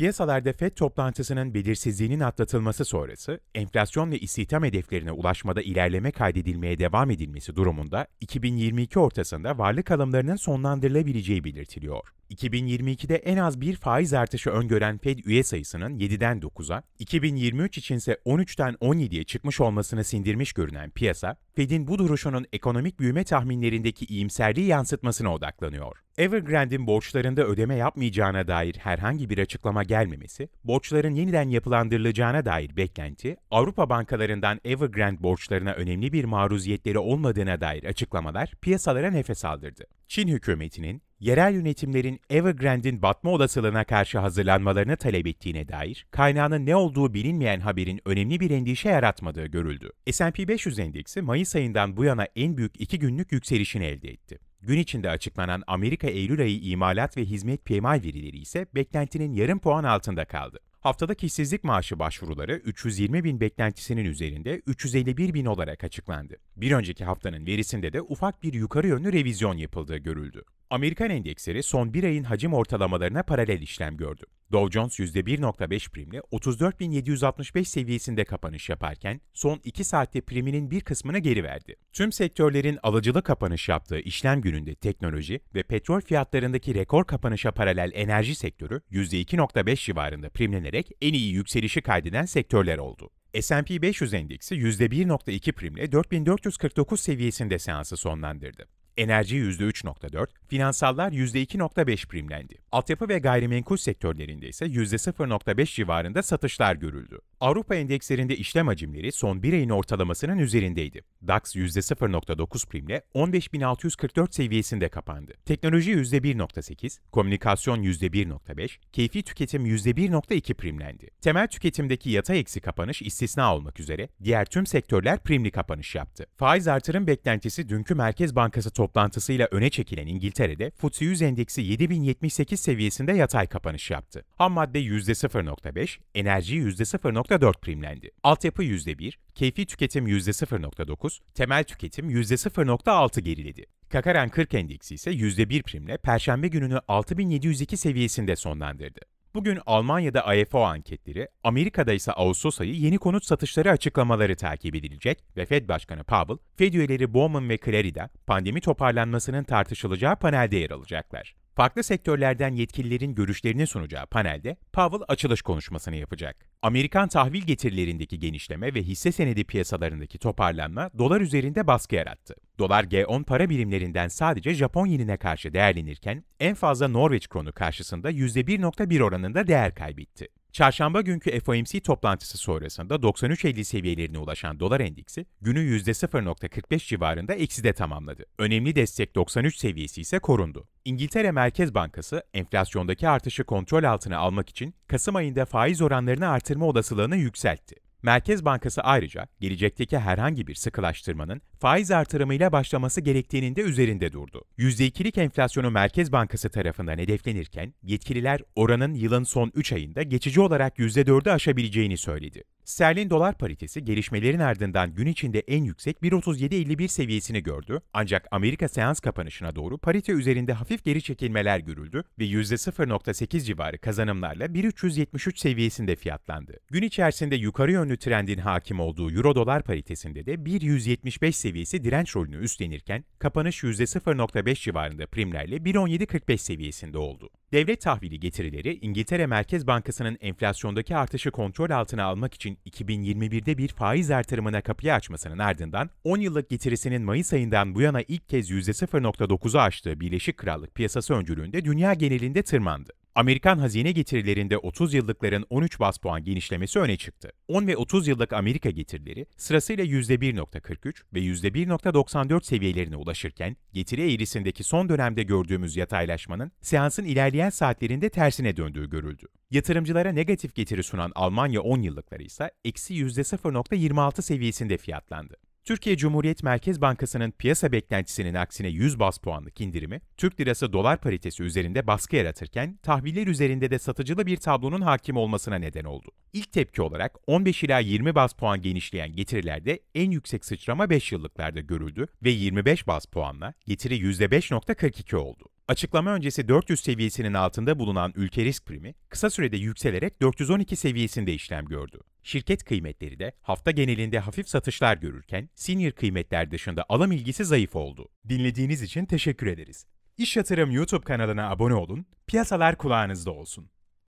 Piyasalarda FED toplantısının belirsizliğinin atlatılması sonrası, enflasyon ve istihdam hedeflerine ulaşmada ilerleme kaydedilmeye devam edilmesi durumunda 2022 ortasında varlık alımlarının sonlandırılabileceği belirtiliyor. 2022'de en az bir faiz artışı öngören Fed üye sayısının 7'den 9'a, 2023 içinse 13'ten 17'ye çıkmış olmasını sindirmiş görünen piyasa, Fed'in bu duruşunun ekonomik büyüme tahminlerindeki iyimserliği yansıtmasına odaklanıyor. Evergrande'in borçlarında ödeme yapmayacağına dair herhangi bir açıklama gelmemesi, borçların yeniden yapılandırılacağına dair beklenti, Avrupa bankalarından Evergrande borçlarına önemli bir maruziyetleri olmadığına dair açıklamalar piyasalara nefes aldırdı. Çin hükümetinin yerel yönetimlerin Evergrande'in batma olasılığına karşı hazırlanmalarını talep ettiğine dair kaynağının ne olduğu bilinmeyen haberin önemli bir endişe yaratmadığı görüldü. S&P 500 endeksi Mayıs ayından bu yana en büyük iki günlük yükselişini elde etti. Gün içinde açıklanan Amerika Eylül ayı imalat ve hizmet PMI verileri ise beklentinin yarım puan altında kaldı. Haftadaki işsizlik maaşı başvuruları 320 bin beklentisinin üzerinde 351 bin olarak açıklandı. Bir önceki haftanın verisinde de ufak bir yukarı yönlü revizyon yapıldığı görüldü. Amerikan endeksleri son bir ayın hacim ortalamalarına paralel işlem gördü. Dow Jones %1.5 primle 34.765 seviyesinde kapanış yaparken son 2 saatte priminin bir kısmını geri verdi. Tüm sektörlerin alıcılı kapanış yaptığı işlem gününde teknoloji ve petrol fiyatlarındaki rekor kapanışa paralel enerji sektörü %2.5 civarında primlenerek en iyi yükselişi kaydeden sektörler oldu. S&P 500 endeksi %1.2 primle 4449 seviyesinde seansı sonlandırdı enerji %3.4, finansallar %2.5 primlendi. Altyapı ve gayrimenkul sektörlerinde ise %0.5 civarında satışlar görüldü. Avrupa endekslerinde işlem hacimleri son bir ayın ortalamasının üzerindeydi. DAX %0.9 primle 15.644 seviyesinde kapandı. Teknoloji %1.8, komünikasyon %1.5, keyfi tüketim %1.2 primlendi. Temel tüketimdeki yatay eksi kapanış istisna olmak üzere diğer tüm sektörler primli kapanış yaptı. Faiz artırım beklentisi dünkü Merkez Bankası toplantısıyla öne çekilen İngiltere'de FTSE 100 endeksi 7078 seviyesinde yatay kapanış yaptı. Ham madde %0.5, enerji %0.4 primlendi. Altyapı %1, keyfi tüketim %0.9, temel tüketim %0.6 geriledi. Kakaren 40 endeksi ise %1 primle perşembe gününü 6702 seviyesinde sonlandırdı. Bugün Almanya'da AFO anketleri, Amerika'da ise Ağustos ayı yeni konut satışları açıklamaları takip edilecek ve Fed Başkanı Powell, Fed üyeleri Bowman ve Clarida pandemi toparlanmasının tartışılacağı panelde yer alacaklar. Farklı sektörlerden yetkililerin görüşlerini sunacağı panelde Powell açılış konuşmasını yapacak. Amerikan tahvil getirilerindeki genişleme ve hisse senedi piyasalarındaki toparlanma dolar üzerinde baskı yarattı. Dolar G10 para birimlerinden sadece Japon yenine karşı değerlenirken en fazla Norveç kronu karşısında %1.1 oranında değer kaybetti. Çarşamba günkü FOMC toplantısı sonrasında 93.50 seviyelerine ulaşan dolar endeksi günü %0.45 civarında ekside tamamladı. Önemli destek 93 seviyesi ise korundu. İngiltere Merkez Bankası enflasyondaki artışı kontrol altına almak için Kasım ayında faiz oranlarını artırma olasılığını yükseltti. Merkez Bankası ayrıca gelecekteki herhangi bir sıkılaştırmanın faiz artırımıyla başlaması gerektiğinin de üzerinde durdu. %2'lik enflasyonu Merkez Bankası tarafından hedeflenirken yetkililer oranın yılın son 3 ayında geçici olarak %4'ü aşabileceğini söyledi. Sterlin dolar paritesi gelişmelerin ardından gün içinde en yüksek 1.37.51 seviyesini gördü ancak Amerika seans kapanışına doğru parite üzerinde hafif geri çekilmeler görüldü ve %0.8 civarı kazanımlarla 1.373 seviyesinde fiyatlandı. Gün içerisinde yukarı yönlü trendin hakim olduğu euro dolar paritesinde de 1.175 seviyesinde seviyesi direnç rolünü üstlenirken kapanış %0.5 civarında primlerle 1.17.45 seviyesinde oldu. Devlet tahvili getirileri İngiltere Merkez Bankası'nın enflasyondaki artışı kontrol altına almak için 2021'de bir faiz artırımına kapıyı açmasının ardından 10 yıllık getirisinin Mayıs ayından bu yana ilk kez %0.9'u aştığı Birleşik Krallık piyasası öncülüğünde dünya genelinde tırmandı. Amerikan hazine getirilerinde 30 yıllıkların 13 bas puan genişlemesi öne çıktı. 10 ve 30 yıllık Amerika getirileri sırasıyla %1.43 ve %1.94 seviyelerine ulaşırken getiri eğrisindeki son dönemde gördüğümüz yataylaşmanın seansın ilerleyen saatlerinde tersine döndüğü görüldü. Yatırımcılara negatif getiri sunan Almanya 10 yıllıkları ise eksi %0.26 seviyesinde fiyatlandı. Türkiye Cumhuriyet Merkez Bankası'nın piyasa beklentisinin aksine 100 bas puanlık indirimi, Türk lirası dolar paritesi üzerinde baskı yaratırken tahviller üzerinde de satıcılı bir tablonun hakim olmasına neden oldu. İlk tepki olarak 15 ila 20 bas puan genişleyen getirilerde en yüksek sıçrama 5 yıllıklarda görüldü ve 25 bas puanla getiri %5.42 oldu. Açıklama öncesi 400 seviyesinin altında bulunan ülke risk primi kısa sürede yükselerek 412 seviyesinde işlem gördü. Şirket kıymetleri de hafta genelinde hafif satışlar görürken senior kıymetler dışında alım ilgisi zayıf oldu. Dinlediğiniz için teşekkür ederiz. İş Yatırım YouTube kanalına abone olun, piyasalar kulağınızda olsun.